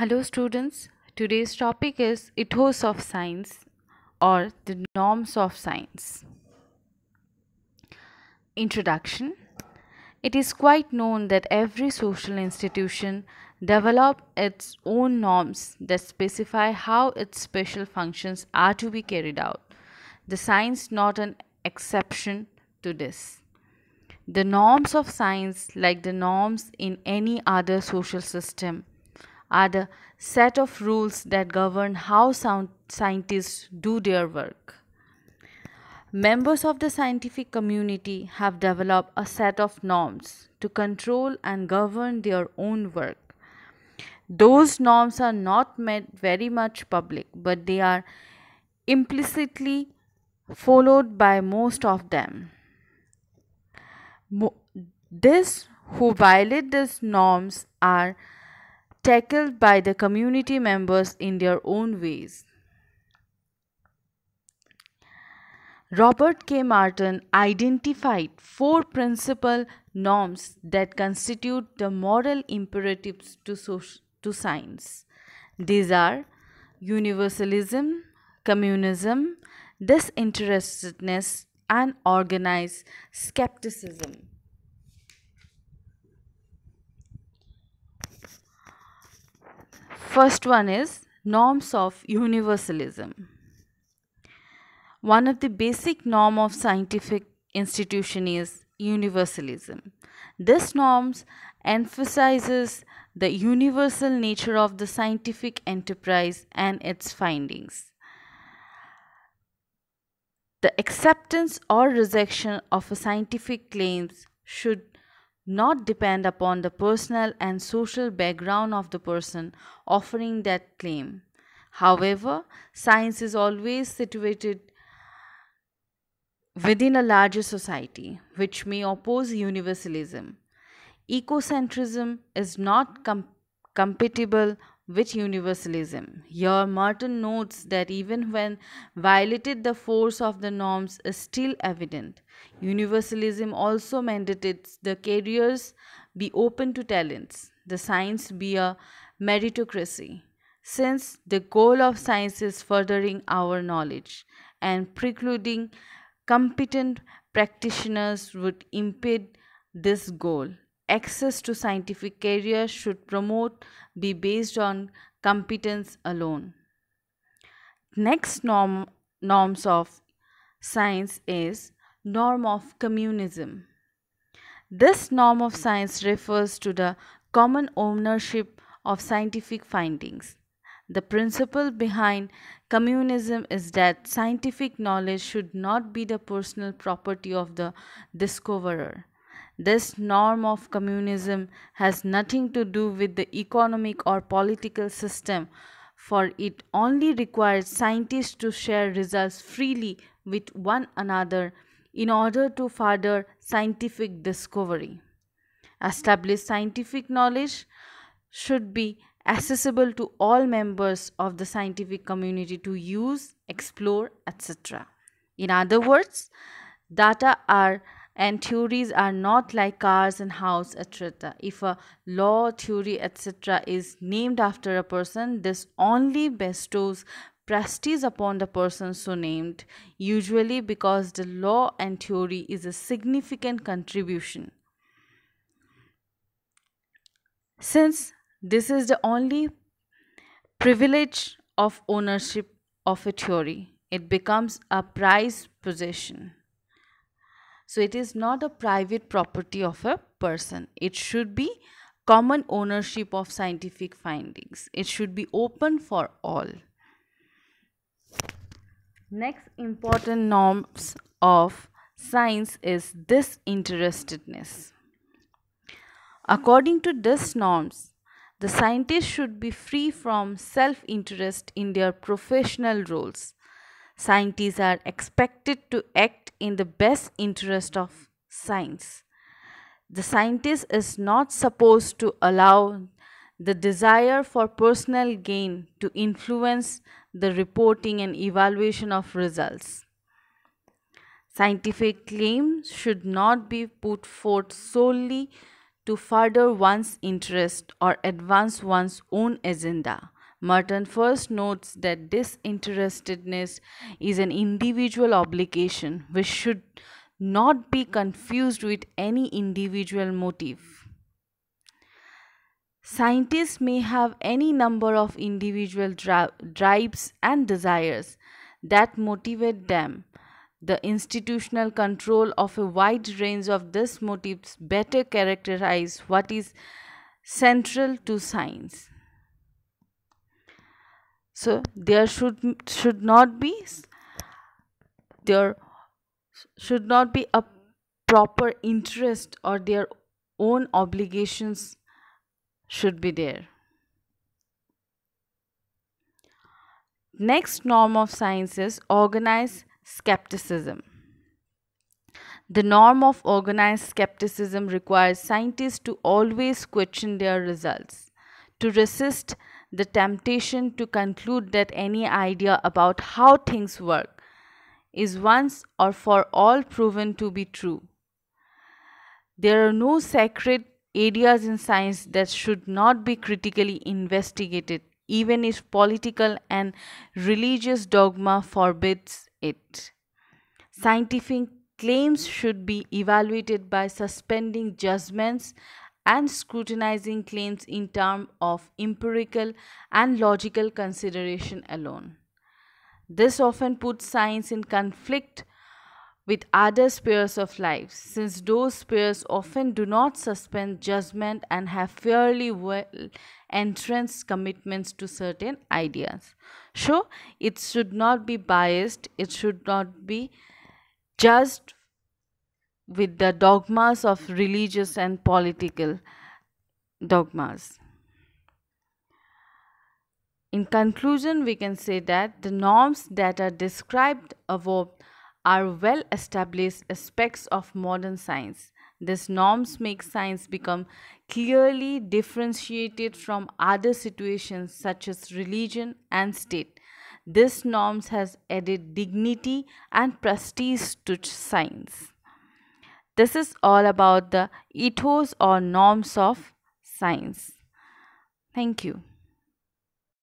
Hello students, today's topic is ethos of science or the norms of science. Introduction It is quite known that every social institution develops its own norms that specify how its special functions are to be carried out. The science not an exception to this. The norms of science like the norms in any other social system are the set of rules that govern how scientists do their work. Members of the scientific community have developed a set of norms to control and govern their own work. Those norms are not made very much public, but they are implicitly followed by most of them. Mo- this who violate these norms are tackled by the community members in their own ways. Robert K. Martin identified four principal norms that constitute the moral imperatives to, social, to science. These are universalism, communism, disinterestedness, and organized skepticism. First one is norms of universalism. One of the basic norm of scientific institution is universalism. This norms emphasizes the universal nature of the scientific enterprise and its findings. The acceptance or rejection of a scientific claims should not depend upon the personal and social background of the person offering that claim. However, science is always situated within a larger society, which may oppose universalism. Ecocentrism is not com compatible with universalism. Here, Martin notes that even when violated, the force of the norms is still evident. Universalism also mandates the careers be open to talents, the science be a meritocracy, since the goal of science is furthering our knowledge and precluding competent practitioners would impede this goal access to scientific career should promote be based on competence alone. Next norm norms of science is norm of communism. This norm of science refers to the common ownership of scientific findings. The principle behind communism is that scientific knowledge should not be the personal property of the discoverer this norm of communism has nothing to do with the economic or political system, for it only requires scientists to share results freely with one another in order to further scientific discovery. Established scientific knowledge should be accessible to all members of the scientific community to use, explore, etc. In other words, data are and theories are not like cars and house etc if a law theory etc is named after a person this only bestows prestige upon the person so named usually because the law and theory is a significant contribution since this is the only privilege of ownership of a theory it becomes a prized possession so it is not a private property of a person. It should be common ownership of scientific findings. It should be open for all. Next important norms of science is disinterestedness. According to these norms, the scientists should be free from self interest in their professional roles Scientists are expected to act in the best interest of science. The scientist is not supposed to allow the desire for personal gain to influence the reporting and evaluation of results. Scientific claims should not be put forth solely to further one's interest or advance one's own agenda Merton first notes that disinterestedness is an individual obligation which should not be confused with any individual motive. Scientists may have any number of individual drives and desires that motivate them. The institutional control of a wide range of these motives better characterize what is central to science so there should should not be there should not be a proper interest or their own obligations should be there next norm of science is organized skepticism the norm of organized skepticism requires scientists to always question their results to resist the temptation to conclude that any idea about how things work is once or for all proven to be true. There are no sacred areas in science that should not be critically investigated, even if political and religious dogma forbids it. Scientific claims should be evaluated by suspending judgments and scrutinizing claims in terms of empirical and logical consideration alone. This often puts science in conflict with other spheres of life, since those spheres often do not suspend judgment and have fairly well entrenched commitments to certain ideas. So, it should not be biased, it should not be judged with the dogmas of religious and political dogmas. In conclusion, we can say that the norms that are described above are well established aspects of modern science. These norms make science become clearly differentiated from other situations such as religion and state. These norms has added dignity and prestige to science. This is all about the ethos or norms of science. Thank you.